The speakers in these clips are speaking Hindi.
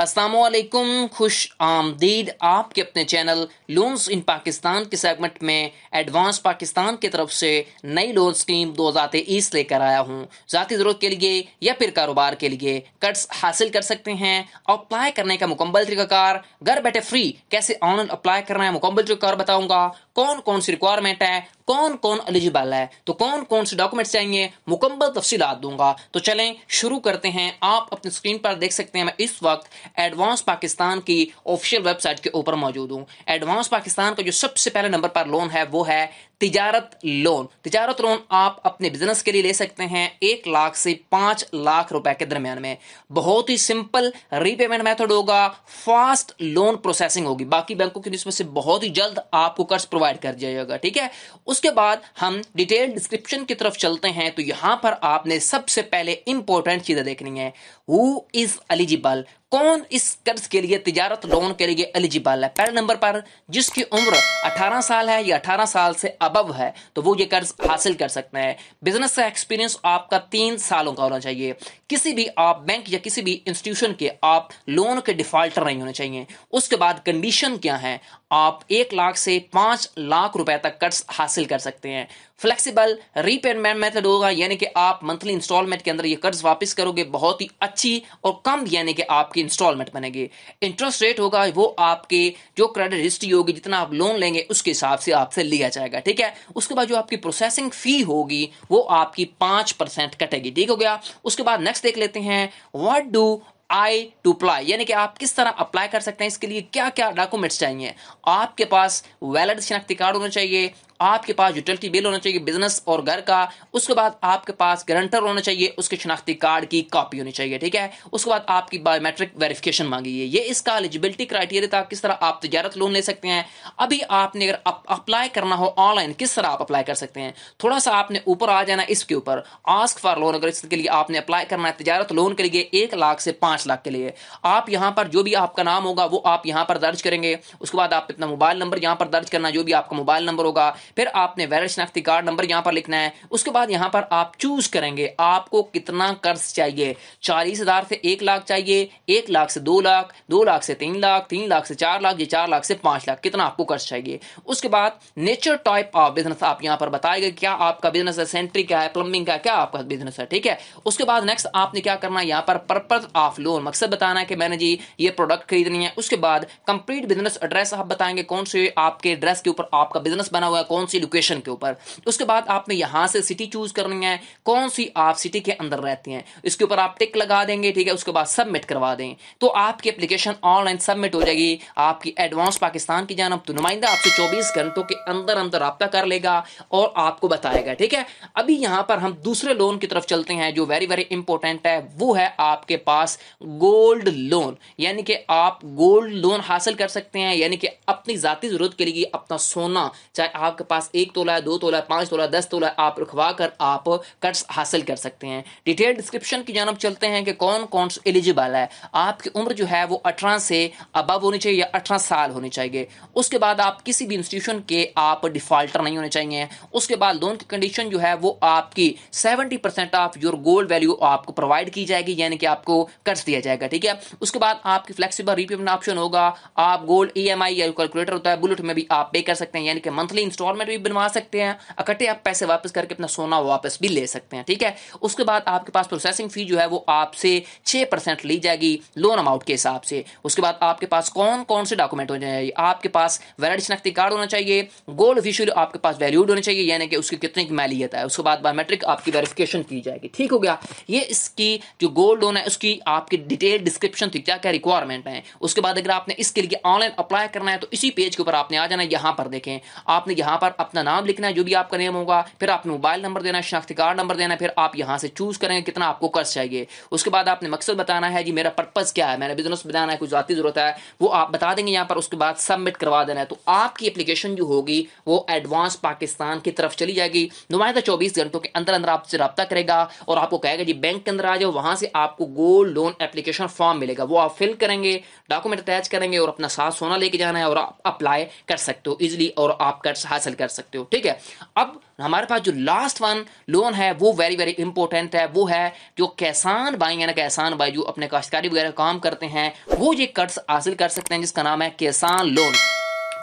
असलकुम खुश आमदीद आपके अपने चैनल लोन्स इन पाकिस्तान के सेगमेंट में एडवांस पाकिस्तान की तरफ से नई लोन स्कीम दो हज़ार तेईस लेकर आया हूँ ज़ाती ज़रूरत के लिए या फिर कारोबार के लिए कट्स हासिल कर सकते हैं अप्लाई करने का मुकम्मल तरीक़ाकार घर बैठे फ्री कैसे ऑनलाइन अप्लाई करना है मुकम्मल तरीका बताऊँगा कौन कौन सी रिक्वायरमेंट है कौन कौन एलिजिबल है तो कौन कौन से डॉक्यूमेंट्स चाहिए मुकम्मल तफसी दूंगा तो चलें शुरू करते हैं आप अपनी स्क्रीन पर देख सकते हैं मैं इस वक्त एडवांस पाकिस्तान की ऑफिशियल वेबसाइट के ऊपर मौजूद हूँ एडवांस पाकिस्तान का जो सबसे पहले नंबर पर लोन है वो है तिजारत लोन तिजारत लोन आप अपने बिजनेस के लिए ले सकते हैं एक लाख से पांच लाख रुपए के दरमियान में बहुत ही सिंपल रीपेमेंट मेथड होगा फास्ट लोन प्रोसेसिंग होगी बाकी बैंकों की से बहुत ही जल्द आपको कर्ज प्रोवाइड कर दिया जाएगा ठीक है उसके बाद हम डिटेल डिस्क्रिप्शन की तरफ चलते हैं तो यहां पर आपने सबसे पहले इंपॉर्टेंट चीजें देखनी है हु इज एलिजिबल कौन इस कर्ज के लिए तिजारत लोन के लिए एलिजिबल है पहले नंबर पर जिसकी उम्र 18 साल है या 18 साल से अबव है तो वो ये कर्ज हासिल कर सकते हैं बिजनेस का एक्सपीरियंस आपका तीन सालों का होना चाहिए किसी भी आप बैंक या किसी भी इंस्टीट्यूशन के आप लोन के डिफॉल्टर नहीं होने चाहिए उसके बाद कंडीशन क्या है आप एक लाख से पांच लाख रुपए तक कर्ज हासिल कर सकते हैं फ्लेक्सिबल रीपेमेंट मेथड होगा यानी कि आप मंथली इंस्टॉलमेंट के अंदर ये कर्ज वापस करोगे बहुत ही अच्छी और कम यानी कि आपकी इंस्टॉलमेंट बनेगी इंटरेस्ट रेट होगा वो आपके जो क्रेडिट हिस्ट्री होगी जितना आप लोन लेंगे उसके हिसाब से आपसे लिया जाएगा ठीक है उसके बाद जो आपकी प्रोसेसिंग फी होगी वो आपकी पांच परसेंट कटेगी ठीक हो गया उसके बाद नेक्स्ट देख लेते हैं what do I to apply यानी कि आप किस तरह अप्लाई कर सकते हैं इसके लिए क्या क्या डॉक्यूमेंट्स चाहिए आपके पास वैलिड शिनाख्ती कार्ड होना चाहिए आपके पास यूटिलिटी बिल होना चाहिए बिजनेस और घर का उसके बाद आपके पास गारंटर होना चाहिए उसके शनाख्ती कार्ड की कॉपी होनी चाहिए ठीक है उसके बाद आपकी बायोमेट्रिक वेरिफिकेशन मांगी है ये इसका एलिजिबिलिटी क्राइटेरिया था किस तरह आप तजारत लोन ले सकते हैं अभी आपने अगर अप्लाई करना हो ऑनलाइन किस तरह आप अप्लाई कर सकते हैं थोड़ा सा आपने ऊपर आ जाना इसके ऊपर आस्क फॉर लोन अगर इसके लिए आपने अप्लाई करना है तजारत लोन के लिए एक लाख से पांच लाख के लिए आप यहां पर जो भी आपका नाम होगा वो आप यहाँ पर दर्ज करेंगे उसके बाद आप अपना मोबाइल नंबर यहां पर दर्ज करना जो भी आपका मोबाइल नंबर होगा फिर आपने वैर शनाख्ती कार्ड नंबर यहाँ पर लिखना है उसके बाद यहाँ पर आप चूज करेंगे आपको कितना कर्ज चाहिए चालीस हज़ार से एक लाख चाहिए एक लाख से दो लाख दो लाख से तीन लाख तीन लाख से चार लाख या चार लाख से पांच लाख कितना आपको कर्ज चाहिए उसके बाद नेचर टाइप ऑफ बिजनेस आप यहाँ पर बताएगा क्या आपका बिजनेस है सेंट्री क्या है प्लम्बिंग का क्या आपका बिजनेस है ठीक है उसके बाद नेक्स्ट आपने क्या करना है यहाँ पर पर्पज ऑफ लोन मकसद बताना है कि मैंने जी ये प्रोडक्ट खरीदनी है उसके बाद कंप्लीट बिजनेस एड्रेस आप बताएंगे कौन से आपके एड्रेस के ऊपर आपका बिजनेस बना हुआ है कौन कौन सी लोकेशन के ऊपर उसके बाद आपने यहां से सिटी चूज करनी है कौन सी आप सिटी के अंदर रहती हैं इसके ऊपर आप टिक लगा देंगे ठीक है उसके बाद सबमिट करवा दें तो आपकी एप्लीकेशन ऑनलाइन सबमिट हो जाएगी आपकी एडवांस पाकिस्तान की जानब तो नुमाइंदा आपसे चौबीस घंटों के अंदर अंदर रबता कर लेगा और आपको बताएगा ठीक है अभी यहां पर हम दूसरे लोन की तरफ चलते हैं जो वेरी वेरी इंपॉर्टेंट है वो है आपके पास गोल्ड लोन यानी कि आप गोल्ड लोन हासिल कर सकते हैं यानी कि अपनी ज़ाती ज़रूरत के लिए अपना सोना चाहे आपके पास एक तोला है दो तोला है पाँच तोला दस तोला आप रखवा कर आप कट्स हासिल कर सकते हैं डिटेल डिस्क्रिप्शन की जानब चलते हैं कि कौन कौन एलिजिबल है आपकी उम्र जो है वो अठारह से अबव होनी चाहिए या अठारह साल होनी चाहिए उसके बाद आप किसी भी इंस्टीट्यूशन के आप डिफॉल्टर नहीं होने चाहिए उसके बाद लोन की कंडीशन जो है वो आपकी seventy percent of your gold value आपको प्रोवाइड की जाएगी यानी कि आपको कर्ज दिया जाएगा ठीक है उसके बाद आपकी फ्लेक्सिबल रिपेमेंट ऑप्शन होगा आप गोल्ड ई e या कैलकुलेटर होता है बुलेट में भी आप पे कर सकते हैं यानी कि मंथली इंस्टॉल इंस्टॉलमेंट भी बनवा सकते हैं इकट्ठे आप पैसे वापस करके अपना सोना वापस भी ले सकते हैं ठीक है उसके बाद आपके पास प्रोसेसिंग फ़ी जो है वो आपसे छः परसेंट ली जाएगी लोन अमाउंट के हिसाब से उसके बाद आपके पास कौन कौन से डॉक्यूमेंट होने चाहिए आपके पास वैलिड शनाख्ती कार्ड होना चाहिए गोल्ड ऑफिशियल आपके पास वैल्यूड होना चाहिए यानी कि उसकी कितनी की मैलियत है उसके बाद बायोमेट्रिक आपकी वेरिफिकेशन की जाएगी ठीक हो गया ये इसकी जो गोल्ड लोन है उसकी आपकी डिटेल डिस्क्रिप्शन थी क्या क्या रिक्वायरमेंट है उसके बाद अगर आपने इसके लिए ऑनलाइन अप्लाई करना है तो इसी पेज के ऊपर आपने आ जाना यहां पर देखें आपने यहां यहाँ पर अपना नाम लिखना है जो भी आपका नेम होगा फिर आपने मोबाइल नंबर देना शनाख्ती कार्ड नंबर देना फिर आप यहाँ से चूज़ करेंगे कितना आपको कर्ज चाहिए उसके बाद आपने मकसद बताना है जी मेरा पर्पज़ क्या है मैंने बिजनेस बनाना है कुछ ज़ाती ज़रूरत है वो आप बता देंगे यहाँ पर उसके बाद सबमिट करवा देना है तो आपकी एप्लीकेशन जो होगी वो एडवांस पाकिस्तान की तरफ चली जाएगी नुमाइंदा चौबीस घंटों के अंदर अंदर आपसे रब्ता करेगा और आपको कहेगा जी बैंक के अंदर आ जाओ वहाँ से आपको गोल्ड लोन एप्लीकेशन फॉर्म मिलेगा वो आप फिल करेंगे डॉक्यूमेंट अटैच करेंगे और अपना साथ सोना लेके जाना है और आप अप्लाई कर सकते हो इजिली और आप कर्ज हासिल हासिल कर सकते हो ठीक है अब हमारे पास जो लास्ट वन लोन है वो वेरी वेरी इंपॉर्टेंट है वो है जो किसान भाई ना किसान भाई जो अपने काश्तकारी वगैरह काम करते हैं वो ये कर्ज हासिल कर सकते हैं जिसका नाम है किसान लोन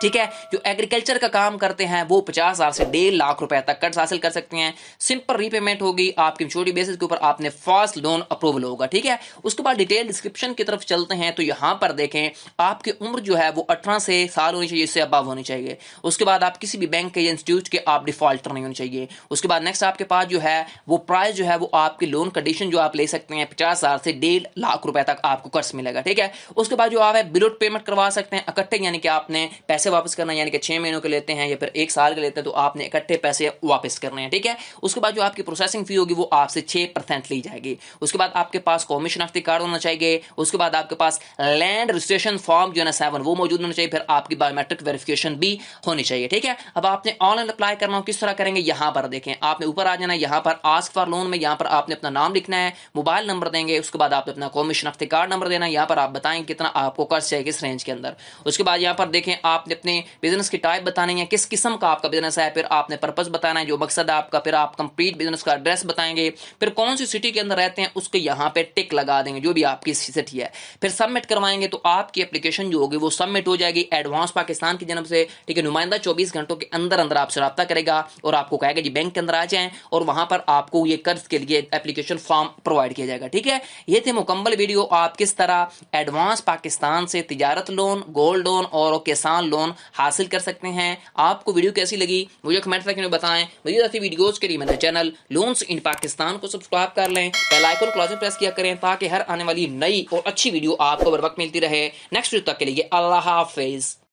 ठीक है जो एग्रीकल्चर का काम करते हैं वो पचास हज़ार से डेढ़ लाख रुपए तक कर्ज हासिल कर सकते हैं सिंपल रीपेमेंट होगी आपकी मेच्योरिटी बेसिस के ऊपर आपने फास्ट लोन अप्रूवल होगा ठीक है उसके बाद डिटेल डिस्क्रिप्शन की तरफ चलते हैं तो यहां पर देखें आपकी उम्र जो है वो अठारह से साल होनी चाहिए इससे अबाव होनी चाहिए उसके बाद आप किसी भी बैंक के इंस्टीट्यूट के आप डिफॉल्टर नहीं होने चाहिए उसके बाद नेक्स्ट आपके पास जो है वो प्राइस जो है वो आपकी लोन कंडीशन जो आप ले सकते हैं पचास हज़ार से डेढ़ लाख रुपए तक आपको कर्ज मिलेगा ठीक है उसके बाद जो आप है बिलोट पेमेंट करवा सकते हैं इकट्ठे यानी कि आपने पैसे पैसे वापस करना यानी कि छः महीनों के लेते हैं या फिर एक साल के लेते हैं तो आपने इकट्ठे पैसे वापस करने हैं ठीक है उसके बाद जो आपकी प्रोसेसिंग फी होगी वो आपसे छः परसेंट ली जाएगी उसके बाद आपके पास कमीशन ऑफ कार्ड होना चाहिए उसके बाद आपके पास लैंड रजिस्ट्रेशन फॉर्म जो है ना सेवन वो मौजूद होना चाहिए फिर आपकी बायोमेट्रिक वेरिफिकेशन भी होनी चाहिए ठीक है अब आपने ऑनलाइन अप्लाई करना हो किस तरह करेंगे यहां पर देखें आपने ऊपर आ जाना यहां पर आस्क फॉर लोन में यहां पर आपने अपना नाम लिखना है मोबाइल नंबर देंगे उसके बाद आपने अपना कमीशन ऑफ कार्ड नंबर देना यहां पर आप बताएं कितना आपको कर्ज चाहिए किस रेंज के अंदर उसके बाद यहां पर देखें आपने अपने बिजनेस की टाइप बतानी है किस किस्म का आपका बिजनेस है फिर आपने पर्पज़ बताना है जो मकसद है आपका फिर आप कंप्लीट बिजनेस का एड्रेस बताएंगे फिर कौन सी सिटी के अंदर रहते हैं उसके यहाँ पे टिक लगा देंगे जो भी आपकी सिटी है फिर सबमिट करवाएंगे तो आपकी एप्लीकेशन जो होगी वो सबमिट हो जाएगी एडवांस पाकिस्तान की जन्म से ठीक है नुमाइंदा चौबीस घंटों के अंदर अंदर आपसे रब्ता करेगा और आपको कहेगा जी बैंक के अंदर आ जाए और वहां पर आपको ये कर्ज के लिए एप्लीकेशन फॉर्म प्रोवाइड किया जाएगा ठीक है ये थे मुकम्मल वीडियो आप किस तरह एडवांस पाकिस्तान से तजारत लोन गोल्ड लोन और किसान लोन फ़ोन हासिल कर सकते हैं आपको वीडियो कैसी लगी मुझे कमेंट सेक्शन में बताएं मुझे ऐसी वीडियोज़ के लिए मेरा चैनल लोन्स इन पाकिस्तान को सब्सक्राइब कर लें बेलाइकन क्लॉजिंग प्रेस किया करें ताकि हर आने वाली नई और अच्छी वीडियो आपको बर वक्त मिलती रहे नेक्स्ट वीडियो तक के लिए अल्लाह हाफिज़